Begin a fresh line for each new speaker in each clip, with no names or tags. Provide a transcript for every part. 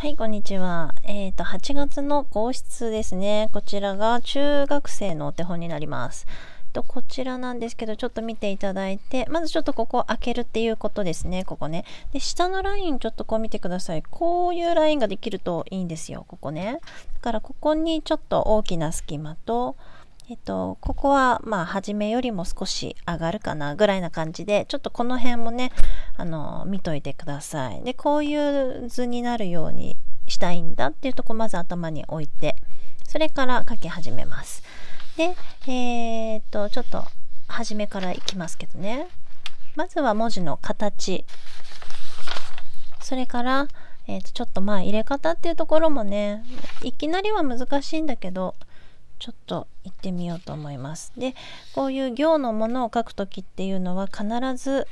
はい、こんにちは。えっ、ー、と、8月の号室ですね。こちらが中学生のお手本になります。とこちらなんですけどちょっと見ていただいてまずちょっとここ開けるっていうことですねここねで下のラインちょっとこう見てくださいこういうラインができるといいんですよここねだからここにちょっと大きな隙間とえっと、ここはまあ初めよりも少し上がるかなぐらいな感じでちょっとこの辺もねあの見といてくださいでこういう図になるようにしたいんだっていうとこまず頭に置いてそれから書き始めますでえー、っとちょっと初めからいきますけどねまずは文字の形それからえー、とちょっとまあ入れ方っていうところもねいきなりは難しいんだけどちょっと行ってみようと思います。でこういう行のものを書く時っていうのは必ず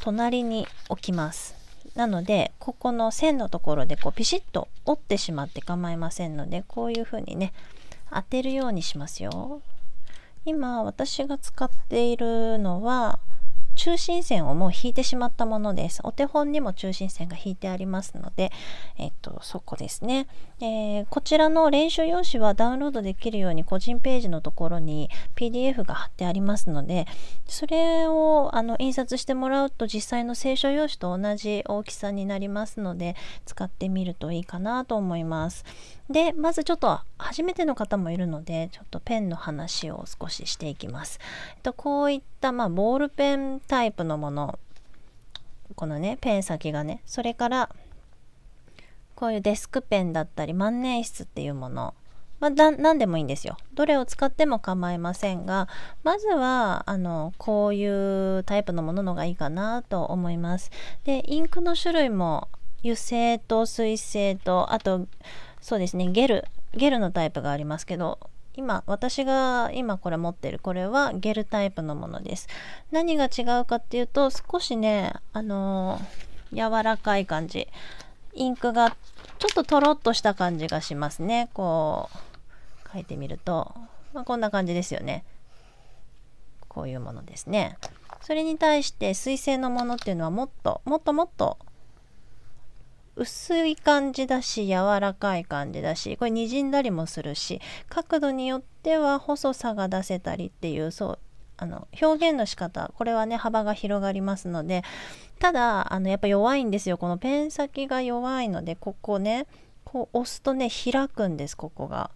隣に置きます。なのでここの線のところでこうピシッと折ってしまって構いませんのでこういうふうにね当てるようにしますよ。今私が使っているのは中心線をもう引いてしまったものです。お手本にも中心線が引いてありますので、えっと、そこですね、えー、こちらの練習用紙はダウンロードできるように個人ページのところに PDF が貼ってありますので、それをあの印刷してもらうと実際の聖書用紙と同じ大きさになりますので、使ってみるといいかなと思います。で、まずちょっと初めての方もいるので、ちょっとペンの話を少ししていきます。えっと、こういった、まあ、ボールペンタイプのものこのねペン先がねそれからこういうデスクペンだったり万年筆っていうものまあ、何でもいいんですよ。どれを使っても構いませんが、まずは、あの、こういうタイプのもののがいいかなと思います。で、インクの種類も、油性と水性と、あと、そうですね、ゲル、ゲルのタイプがありますけど、今私が今これ持ってるこれはゲルタイプのものです何が違うかっていうと少しねあのー、柔らかい感じインクがちょっととろっとした感じがしますねこう書いてみると、まあ、こんな感じですよねこういうものですねそれに対して水性のものっていうのはもっともっともっと薄い感じだし柔らかい感じだしこれにじんだりもするし角度によっては細さが出せたりっていうそうあの表現の仕方これはね幅が広がりますのでただあのやっぱ弱いんですよこのペン先が弱いのでここねこう押すとね開くんですここが。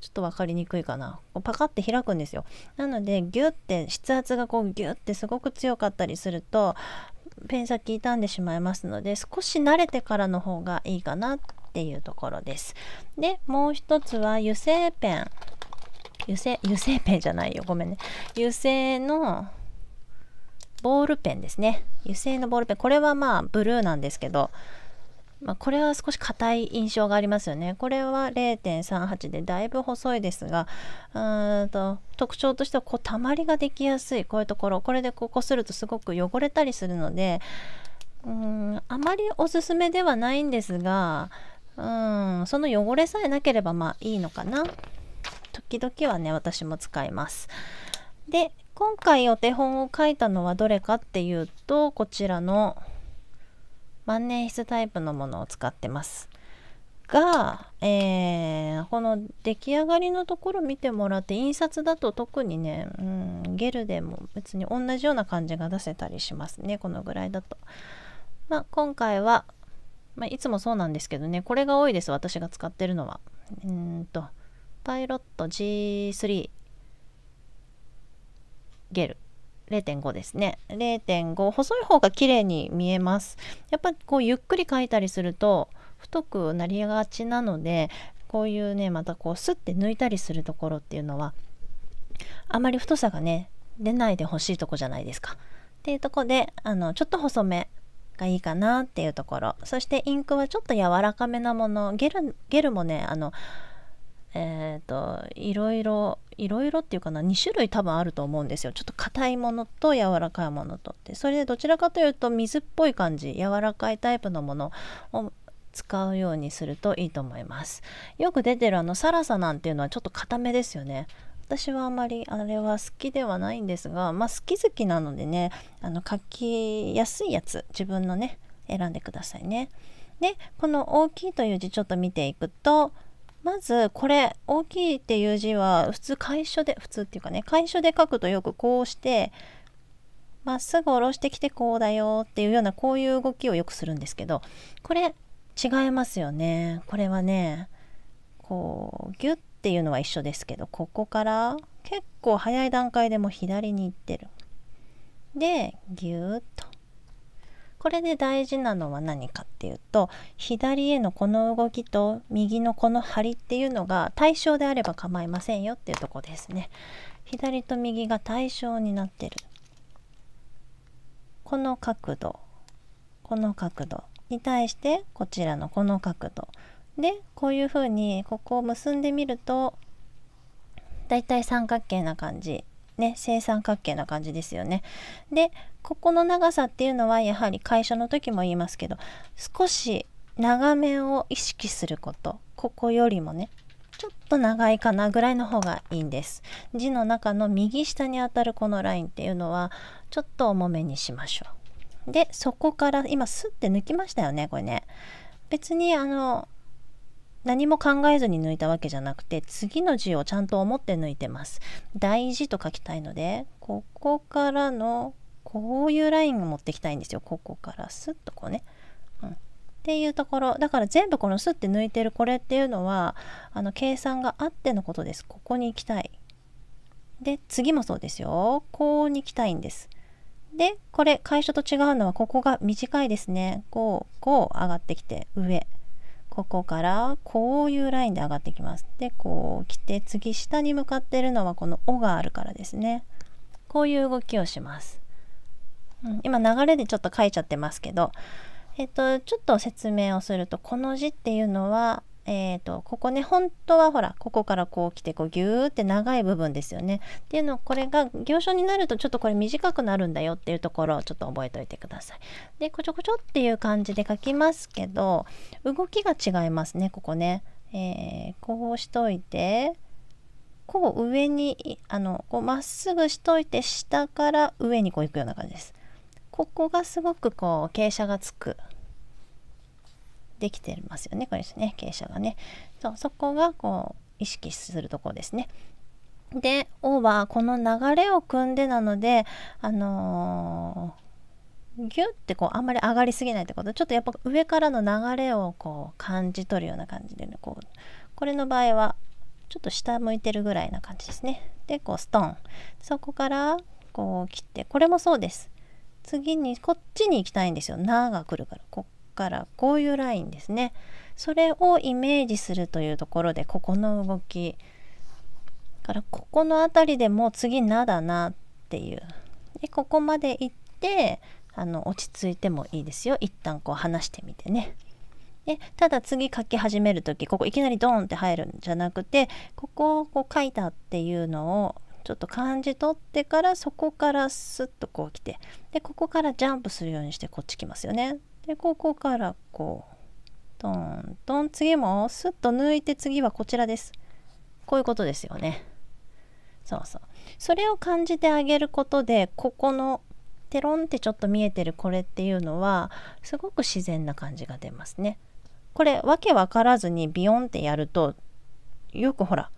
ちょっと分かりにくいかなこうパカッて開くんですよなのでギュッて筆圧がこうギュッてすごく強かったりするとペン先傷んでしまいますので少し慣れてからの方がいいかなっていうところですでもう一つは油性ペン油性油性ペンじゃないよごめんね油性のボールペンですね油性のボールペンこれはまあブルーなんですけどまあ、これは少し硬い印象がありますよね。これは0.38でだいぶ細いですが、うんと特徴としてはこう溜まりができやすいこういうところこれでここするとすごく汚れたりするのでうんあまりおすすめではないんですがうんその汚れさえなければまあいいのかな。時々はね私も使います。で今回お手本を書いたのはどれかっていうとこちらの万年筆タイプのものを使ってますが、えー、この出来上がりのところ見てもらって印刷だと特にね、うん、ゲルでも別に同じような感じが出せたりしますねこのぐらいだと。まあ、今回は、まあ、いつもそうなんですけどねこれが多いです私が使ってるのは。うんとパイロット G3 ゲル。0.5ですね0.5細い方が綺麗に見えますやっぱこうゆっくり描いたりすると太くなりがちなのでこういうねまたこうスッて抜いたりするところっていうのはあまり太さがね出ないでほしいとこじゃないですかっていうとこであのちょっと細めがいいかなっていうところそしてインクはちょっと柔らかめなものゲルゲルもねあのえっ、ー、といろいろいろいろっていうかな2種類多分あると思うんですよちょっと硬いものと柔らかいものとってそれでどちらかというと水っぽい感じ柔らかいタイプのものを使うようにするといいと思いますよく出てるあのサラサなんていうのはちょっと固めですよね私はあまりあれは好きではないんですがまあ好き好きなのでねあの書きやすいやつ自分のね選んでくださいねでこの大きいという字ちょっと見ていくとまずこれ大きいっていう字は普通楷書で普通っていうかね楷書で書くとよくこうしてまっすぐ下ろしてきてこうだよっていうようなこういう動きをよくするんですけどこれ違いますよねこれはねこうギュッっていうのは一緒ですけどここから結構早い段階でも左に行ってるでギュッとこれで大事なのは何かっていうと左へのこの動きと右のこの張りっていうのが対称であれば構いませんよっていうとこですね。左と右が対称になってるこの角度この角度に対してこちらのこの角度でこういうふうにここを結んでみるとだいたい三角形な感じね正三角形な感じですよね。でここの長さっていうのはやはり会社の時も言いますけど少し長めを意識することここよりもねちょっと長いかなぐらいの方がいいんです字の中の右下にあたるこのラインっていうのはちょっと重めにしましょうでそこから今スッて抜きましたよねこれね別にあの何も考えずに抜いたわけじゃなくて次の字をちゃんと思って抜いてます。大事と書きたいのでここからのこういうラインを持ってきたいんですよ。ここからスッとこうね。うん、っていうところだから全部このスッて抜いてるこれっていうのはあの計算があってのことです。ここに行きたい。で次もそうですよ。こうに行きたいんです。でこれ会社と違うのはここが短いですね。こうこう上がってきて上。ここからこういうラインで上がってきます。でこう来て次下に向かってるのはこの「尾があるからですね。こういう動きをします。うん、今流れでちょっと書いちゃってますけど、えっと、ちょっと説明をするとこの字っていうのはえーと、ここね本当はほらここからこう来てこうギューって長い部分ですよね。っていうのこれが行書になるとちょっとこれ短くなるんだよっていうところをちょっと覚えておいてください。でこちょこちょっていう感じで書きますけど動きが違いますねここね。えー、こうしといてこう上にあのこうまっすぐしといて下から上にこう行くような感じです。ここがすごくこう傾斜がつくできてますよねこれですね傾斜がねそうそこがこう意識するところですねで O はこの流れを組んでなのであのー、ギュッてこうあんまり上がりすぎないってことちょっとやっぱ上からの流れをこう感じ取るような感じで、ね、こうこれの場合はちょっと下向いてるぐらいな感じですねでこうストンそこからこう切ってこれもそうです次にこっちに行きたいんですよ「な」が来るからこからこういうラインですねそれをイメージするというところでここの動きからここの辺りでもう次「な」だなっていうでここまで行ってあの落ち着いてもいいですよ一旦こう離してみてね。でただ次書き始める時ここいきなりドーンって入るんじゃなくてここをこう書いたっていうのをちょっと感じ取ってからそこからスッとこう来てでここからジャンプするようにしてこっち来ますよね。でここからこうトントン次もスッと抜いて次はこちらですこういうことですよねそうそうそれを感じてあげることでここのテロンってちょっと見えてるこれっていうのはすごく自然な感じが出ますねこれわけわからずにビヨンってやるとよくほら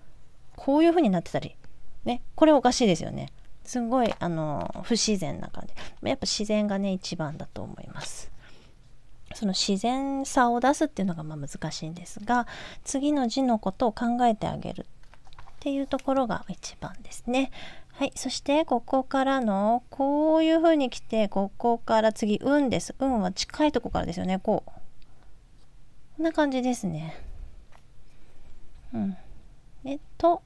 こういう風になってたりねこれおかしいですよねすごいあの不自然な感じやっぱ自然がね一番だと思いますその自然さを出すっていうのがま難しいんですが次の字のことを考えてあげるっていうところが一番ですね。はい、そしてここからのこういう風に来てここから次「運」です。「運」は近いとこからですよねこう。こんな感じですね。うん、えっと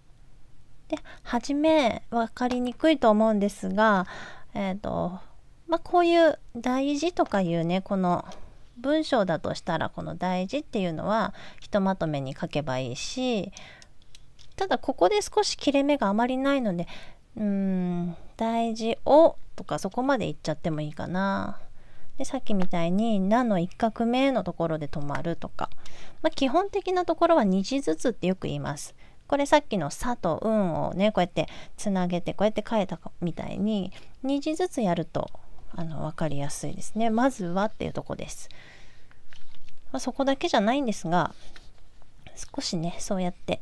で初め分かりにくいと思うんですがえっ、ー、とまあこういう大事とかいうねこの文章だとしたらこの「大事」っていうのはひとまとめに書けばいいしただここで少し切れ目があまりないのでうーん「大事を」とかそこまでいっちゃってもいいかな。でさっきみたいに「な」の一画目のところで止まるとか、まあ、基本的なところは2字ずつってよく言います。これさっきの「さ」と「うん」をねこうやってつなげてこうやって書いたみたいに2字ずつやるとあの分かりやすいですね。まずはっていうとこです。まあ、そこだけじゃないんですが少しねそうやって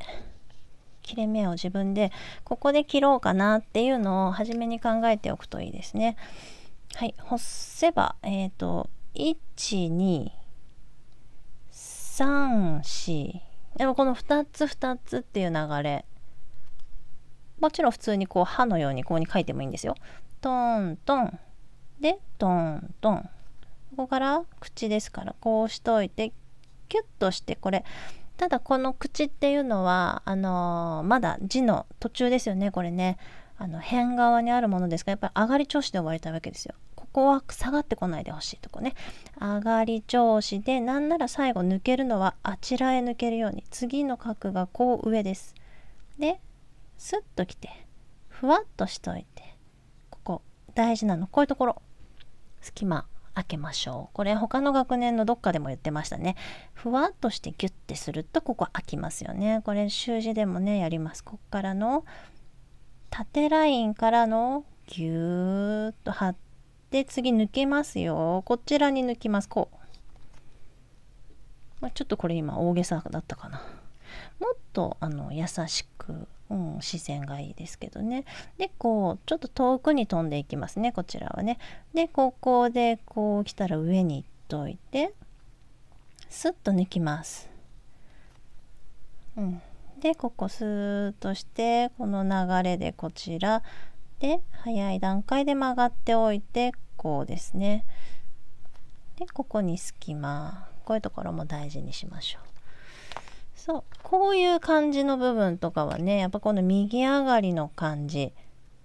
切れ目を自分でここで切ろうかなっていうのを初めに考えておくといいですね。はい、干せば、えっ、ー、と、1、2、3、4。でもこの2つ2つっていう流れ。もちろん普通にこう、歯のようにここに書いてもいいんですよ。トントン、でトントンここから口ですからこうしといてキュッとしてこれただこの口っていうのはあのー、まだ字の途中ですよねこれねあの辺側にあるものですがやっぱり上がり調子で終わりたいわけですよここは下がってこないでほしいとこね上がり調子でなんなら最後抜けるのはあちらへ抜けるように次の角がこう上ですでスッときてふわっとしといてここ大事なのこういうところ隙間開けましょうこれ他の学年のどっかでも言ってましたねふわっとしてギュッてするとここ開きますよねこれ習字でもねやりますこっからの縦ラインからのギューっと張って次抜けますよこちらに抜きますこう、まあ、ちょっとこれ今大げさだったかなもっとあの優しく、うん、視線がいいですけどねでこうちょっと遠くに飛んでいきますねこちらはねでここでこう来たら上に行っといてスッと抜きます、うん、でここスーッとしてこの流れでこちらで早い段階で曲がっておいてこうですねでここに隙間こういうところも大事にしましょうそうこういう感じの部分とかはねやっぱこの右上がりの感じ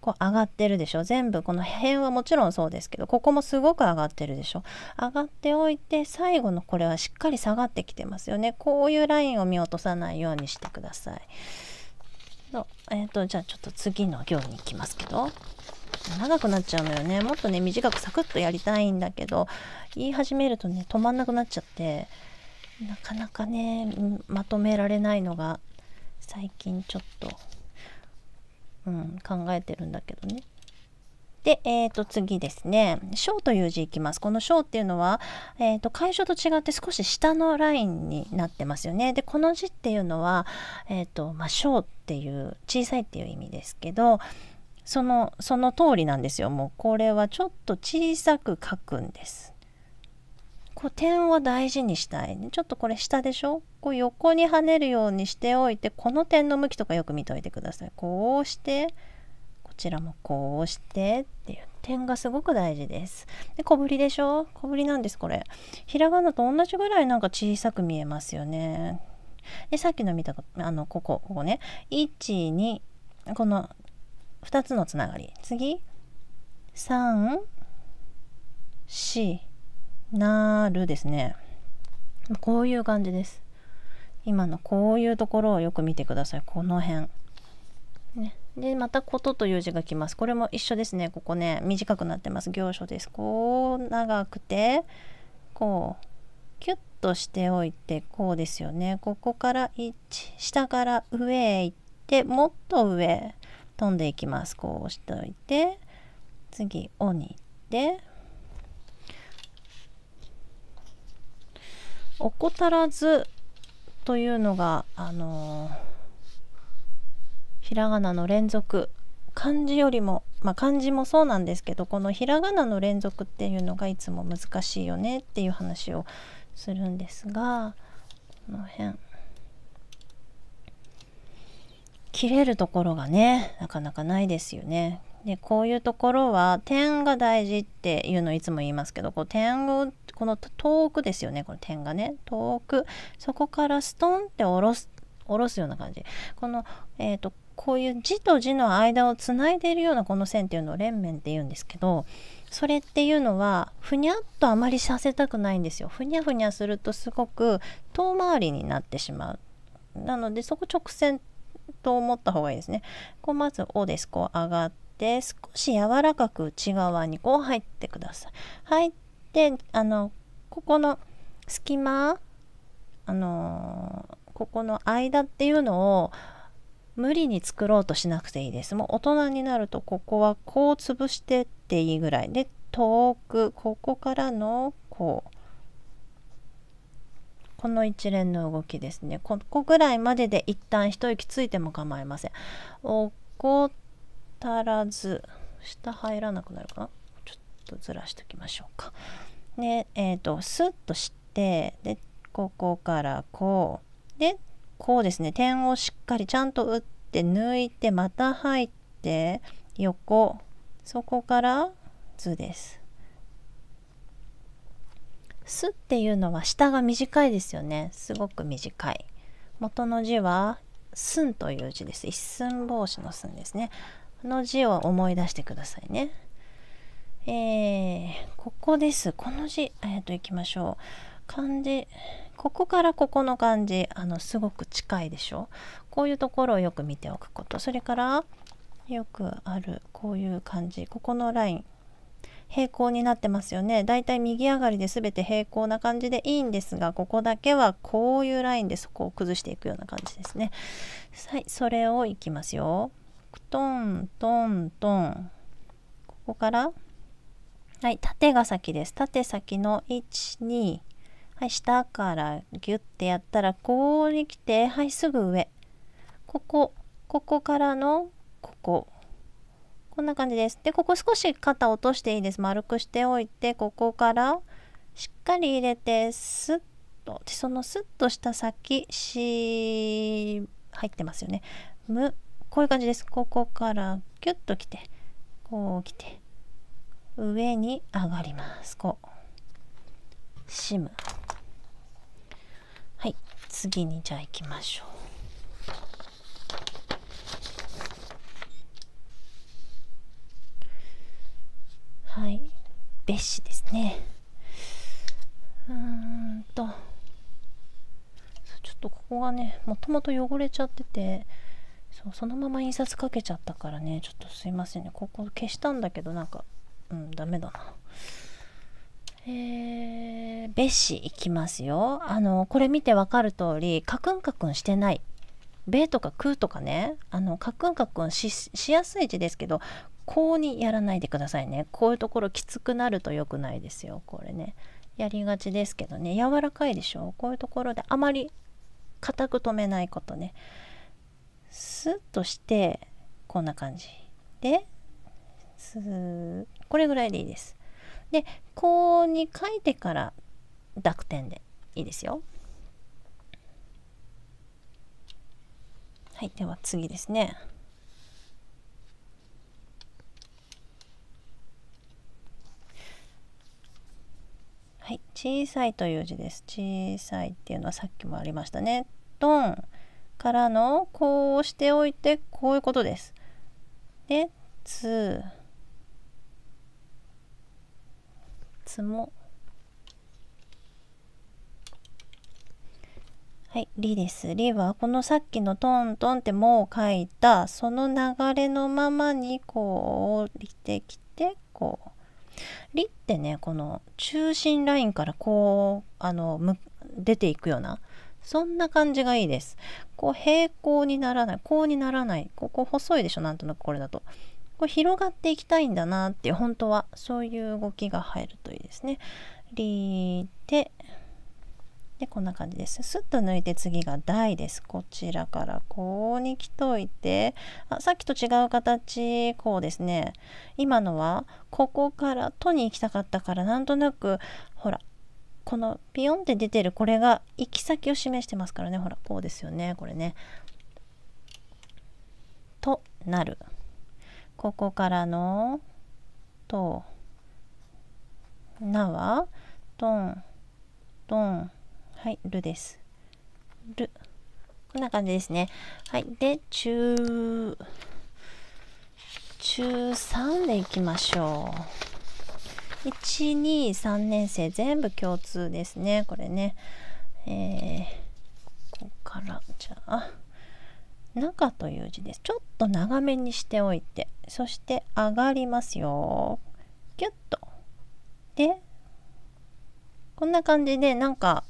こう上がってるでしょ全部この辺はもちろんそうですけどここもすごく上がってるでしょ上がっておいて最後のこれはしっかり下がってきてますよねこういうラインを見落とさないようにしてくださいと,、えーとじゃあちょっと次の行に行きますけど長くなっちゃうのよねもっとね短くサクッとやりたいんだけど言い始めるとね止まんなくなっちゃってなかなかねまとめられないのが最近ちょっと、うん、考えてるんだけどね。で、えー、と次ですね「小」という字いきますこの「小」っていうのは、えー、と会書と違って少し下のラインになってますよねでこの字っていうのは「えーとまあ、章」っていう小さいっていう意味ですけどそのその通りなんですよもうこれはちょっと小さく書くんですこう点を大事にしたい、ちょっとこれ下でしょこう横に跳ねるようにしておいてこの点の向きとかよく見ておいてくださいこうしてこちらもこうしてっていう点がすごく大事ですで小ぶりでしょ小ぶりなんですこれひらがなと同じぐらいなんか小さく見えますよねでさっきの見たあのここここね12この2つのつながり次3 4なるですねこういう感じです今のこういうところをよく見てくださいこの辺ねでまた「こと」という字が来ますこれも一緒ですねここね短くなってます行書ですこう長くてこうキュッとしておいてこうですよねここから1下から上へ行ってもっと上飛んでいきますこうしておいて次「お」に行って怠らずというのが、あのー、ひらがなの連続漢字よりも、まあ、漢字もそうなんですけどこのひらがなの連続っていうのがいつも難しいよねっていう話をするんですがこの辺切れるところがねなかなかないですよね。でこういうところは点が大事っていうのをいつも言いますけどこう点を打っこの遠くですよねこの点がね遠くそこからストンって下ろす下ろすような感じこの、えーと、こういう字と字の間をつないでいるようなこの線っていうのを連綿って言うんですけどそれっていうのはふにゃっとあまりさせたくないんですよ。ふにゃふにゃするとすごく遠回りになってしまう。なのでそこ直線と思った方がいいですね。こうまず「お」です。こう上がって少し柔らかく内側にこう入ってください。入っであのここの隙間あのここの間っていうのを無理に作ろうとしなくていいです。もう大人になるとここはこう潰してっていいぐらいで遠くここからのこうこの一連の動きですねここぐらいまでで一旦一息ついても構いませんたらず下入らなくなるかなとずらしておきましょうか。で、えーと、とスッとしてでここからこうでこうですね点をしっかりちゃんと打って抜いてまた入って横そこから図です。すっていうのは下が短いですよねすごく短い元の字は寸という字です一寸法師の寸ですねの字を思い出してくださいねえー、ここです。この字、えっ、と、いきましょう。漢字、ここからここの漢字、あの、すごく近いでしょこういうところをよく見ておくこと。それから、よくある、こういう漢字、ここのライン。平行になってますよねだいたい右上がりで全て平行な感じでいいんですがここだけはこういうラインでそこを崩していくような感じですねはいそれをいきますよトントントンここからはい、縦が先です。縦先の1、2、はい、下からギュッてやったら、こうに来て、はい、すぐ上。ここ、ここからの、ここ。こんな感じです。で、ここ少し肩落としていいです。丸くしておいて、ここからしっかり入れて、スッと。で、そのスッとした先、し、入ってますよね。む、こういう感じです。ここからギュッと来て、こう来て。上に上がりますこうシムはい次にじゃあ行きましょうはい別紙ですねうんとちょっとここがねもともと汚れちゃっててそうそのまま印刷かけちゃったからねちょっとすいませんねここ消したんだけどなんかうんダメだなえー、べしいきますよあのこれ見てわかる通りカクンカクンしてないべとかくとかねあのカクンカクンしやすい字ですけどこうにやらないでくださいねこういうところきつくなると良くないですよこれねやりがちですけどね柔らかいでしょこういうところであまり固く止めないことねスッとしてこんな感じですこれぐらいでいいですでこうに書いてから濁点でいいですよはいでは次ですねはい、小さいという字です。小さいっていうのはさっきもありましたね。ドンからのこうしておいてこういうことです。で、つ。つもはい、リです。リはこのさっきのトントンってもう書いたその流れのままにこう降りてきてこう。りってねこの中心ラインからこうあの出ていくようなそんな感じがいいです。こう平行にならないこうにならないここ細いでしょなんとなくこれだと。こう広がっていきたいんだなって本当はそういう動きが入るといいですね。リーテでこんな感じです。スッと抜いて次が台です。こちらからこうに来といてあさっきと違う形こうですね今のはここからとに行きたかったからなんとなくほらこのピヨンって出てるこれが行き先を示してますからねほらこうですよねこれね。となる。ここからの「と」「な」は「とん」「とん」はい「る」です「る」こんな感じですねはいで中中3でいきましょう123年生全部共通ですねこれねえー、ここからじゃあ中という字ですちょっと長めにしておいてそして上がりますよキュッとでこんな感じでなんか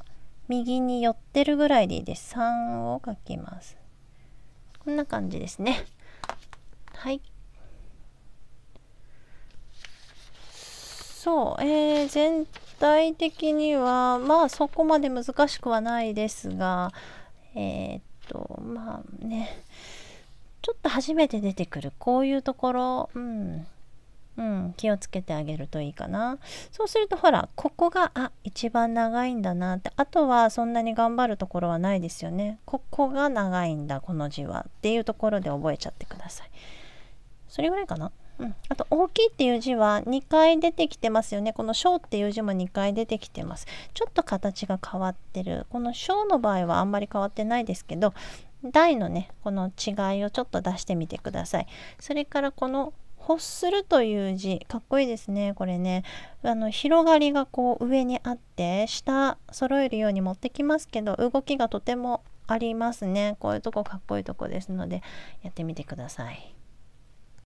右に寄ってるぐらいでいいです3を書きますこんな感じですねはいそう、えー、全体的にはまあそこまで難しくはないですがえー、っとまあねちょっと初めて出てくるこういうところ、うん、うん、気をつけてあげるといいかな。そうするとほら、ここが、あ、一番長いんだなって、あとはそんなに頑張るところはないですよね。ここが長いんだ、この字はっていうところで覚えちゃってください。それぐらいかな。うん、あと大きいっていう字は2回出てきてますよね。この小っていう字も2回出てきてます。ちょっと形が変わってる。この小の場合はあんまり変わってないですけど、台のねこの違いをちょっと出してみてくださいそれからこの欲するという字かっこいいですねこれねあの広がりがこう上にあって下揃えるように持ってきますけど動きがとてもありますねこういうとこかっこいいとこですのでやってみてください。